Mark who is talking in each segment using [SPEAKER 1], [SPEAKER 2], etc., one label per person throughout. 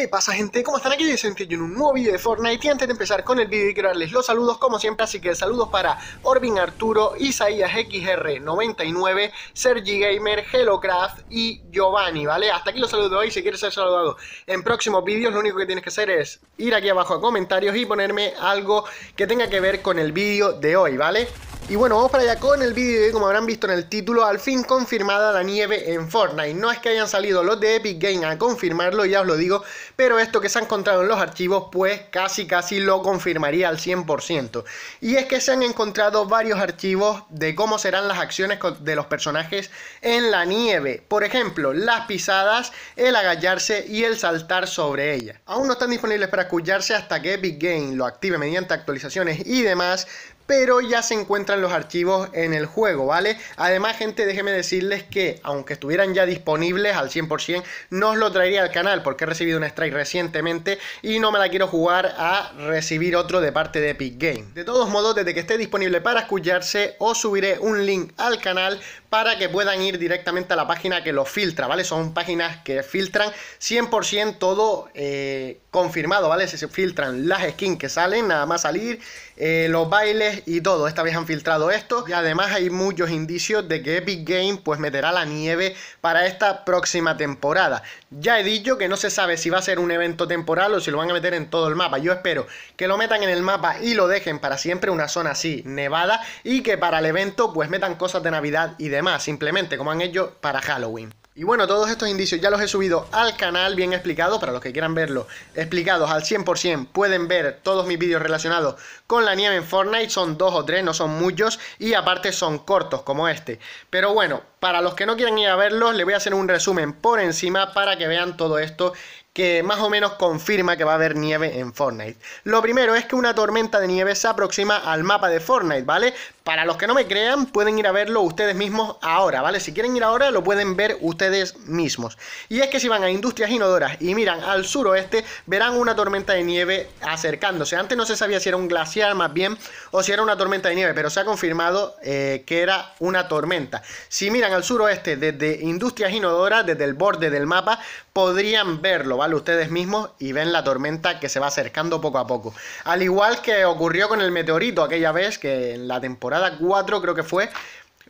[SPEAKER 1] ¿Qué pasa gente? ¿Cómo están? Aquí Vicente en un nuevo video de Fortnite y antes de empezar con el video quiero darles los saludos como siempre así que saludos para Orbin Arturo, Isaías XR99, Sergi Gamer, HelloCraft y Giovanni, ¿vale? Hasta aquí los saludos de hoy, si quieres ser saludado en próximos vídeos lo único que tienes que hacer es ir aquí abajo a comentarios y ponerme algo que tenga que ver con el vídeo de hoy, ¿vale? Y bueno, vamos para allá con el vídeo como habrán visto en el título, al fin confirmada la nieve en Fortnite. No es que hayan salido los de Epic Games a confirmarlo, ya os lo digo, pero esto que se ha encontrado en los archivos pues casi casi lo confirmaría al 100%. Y es que se han encontrado varios archivos de cómo serán las acciones de los personajes en la nieve. Por ejemplo, las pisadas, el agallarse y el saltar sobre ella. Aún no están disponibles para escucharse hasta que Epic Games lo active mediante actualizaciones y demás, pero ya se encuentran los archivos en el juego, ¿vale? Además, gente, déjenme decirles que aunque estuvieran ya disponibles al 100%, no os lo traería al canal porque he recibido un strike recientemente y no me la quiero jugar a recibir otro de parte de Epic Game. De todos modos, desde que esté disponible para escucharse, os subiré un link al canal para que puedan ir directamente a la página que los filtra, ¿vale? Son páginas que filtran 100% todo eh, confirmado, ¿vale? Se filtran las skins que salen, nada más salir, eh, los bailes y todo. Esta vez han filtrado esto y además hay muchos indicios de que Epic Game pues meterá la nieve para esta próxima temporada. Ya he dicho que no se sabe si va a ser un evento temporal o si lo van a meter en todo el mapa. Yo espero que lo metan en el mapa y lo dejen para siempre una zona así, nevada, y que para el evento pues metan cosas de Navidad y de Además, simplemente como han hecho para Halloween. Y bueno, todos estos indicios ya los he subido al canal bien explicado, para los que quieran verlo explicados al 100% pueden ver todos mis vídeos relacionados con la nieve en Fortnite, son dos o tres, no son muchos, y aparte son cortos como este. Pero bueno, para los que no quieran ir a verlos, les voy a hacer un resumen por encima para que vean todo esto que más o menos confirma que va a haber nieve en Fortnite. Lo primero es que una tormenta de nieve se aproxima al mapa de Fortnite, ¿vale? Para los que no me crean, pueden ir a verlo ustedes mismos ahora, ¿vale? Si quieren ir ahora, lo pueden ver ustedes mismos. Y es que si van a Industrias Inodoras y miran al suroeste, verán una tormenta de nieve acercándose. Antes no se sabía si era un glaciar más bien o si era una tormenta de nieve, pero se ha confirmado eh, que era una tormenta. Si miran al suroeste desde Industrias inodoras desde el borde del mapa, podrían verlo, ¿vale? Ustedes mismos y ven la tormenta que se va acercando poco a poco. Al igual que ocurrió con el meteorito aquella vez, que en la temporada 4 creo que fue,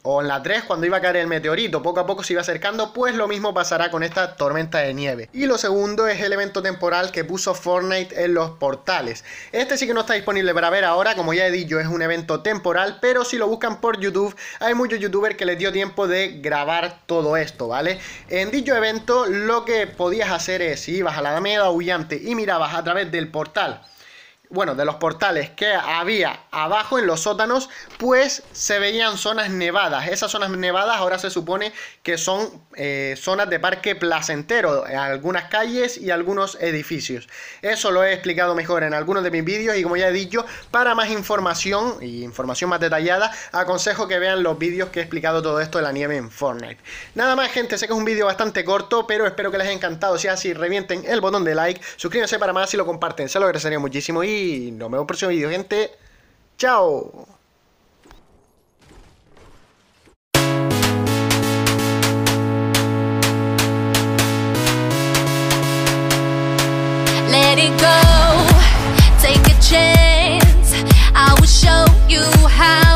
[SPEAKER 1] o en la 3 cuando iba a caer el meteorito, poco a poco se iba acercando, pues lo mismo pasará con esta tormenta de nieve. Y lo segundo es el evento temporal que puso Fortnite en los portales. Este sí que no está disponible para ver ahora, como ya he dicho, es un evento temporal, pero si lo buscan por YouTube, hay muchos youtubers que les dio tiempo de grabar todo esto, ¿vale? En dicho evento lo que podías hacer es, si ibas a la Alameda Huyante y mirabas a través del portal, bueno, de los portales que había abajo en los sótanos, pues se veían zonas nevadas. Esas zonas nevadas ahora se supone que son eh, zonas de parque placentero, algunas calles y algunos edificios. Eso lo he explicado mejor en algunos de mis vídeos y como ya he dicho, para más información y información más detallada, aconsejo que vean los vídeos que he explicado todo esto de la nieve en Fortnite. Nada más gente, sé que es un vídeo bastante corto, pero espero que les haya encantado. Si es así, revienten el botón de like, suscríbanse para más y lo comparten, se lo agradecería muchísimo y y nos vemos en el próximo video, gente. Chao. Let it go, take a chance. I will show you how.